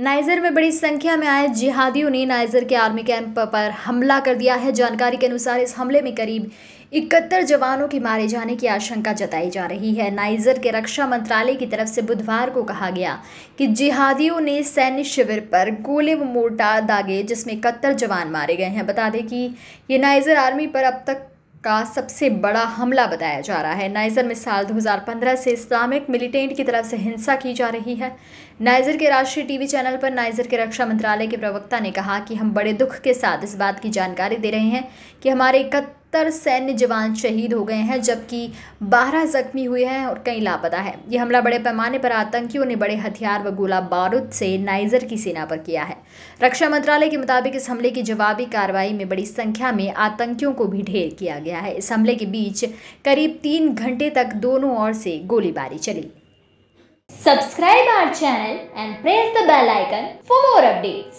niger में बड़ी संख्या में आए जिहादियों ने नाइजर के आर्मी कैंप पर हमला कर दिया है जानकारी के अनुसार इस हमले में करीब इकहत्तर जवानों के मारे जाने की आशंका जताई जा रही है नाइजर के रक्षा मंत्रालय की तरफ से बुधवार को कहा गया कि जिहादियों ने सैन्य शिविर पर गोले व मोर्टार दागे जिसमें इकहत्तर जवान मारे गए हैं बता दें कि ये नाइजर आर्मी पर अब तक का सबसे बड़ा हमला बताया जा रहा है नाइजर में साल 2015 से इस्लामिक मिलिटेंट की तरफ से हिंसा की जा रही है नाइजर के राष्ट्रीय टीवी चैनल पर नाइजर के रक्षा मंत्रालय के प्रवक्ता ने कहा कि हम बड़े दुख के साथ इस बात की जानकारी दे रहे हैं कि हमारे सत्तर सैन्य जवान शहीद हो गए हैं जबकि बारह जख्मी हुए हैं और कई लापता है ये हमला बड़े पैमाने पर आतंकियों ने बड़े हथियार व गोला बारूद से नाइजर की सेना पर किया है रक्षा मंत्रालय के मुताबिक इस हमले की जवाबी कार्रवाई में बड़ी संख्या में आतंकियों को भी ढेर किया गया है इस हमले के बीच करीब तीन घंटे तक दोनों ओर से गोलीबारी चली subscribe our channel and press the bell icon for more updates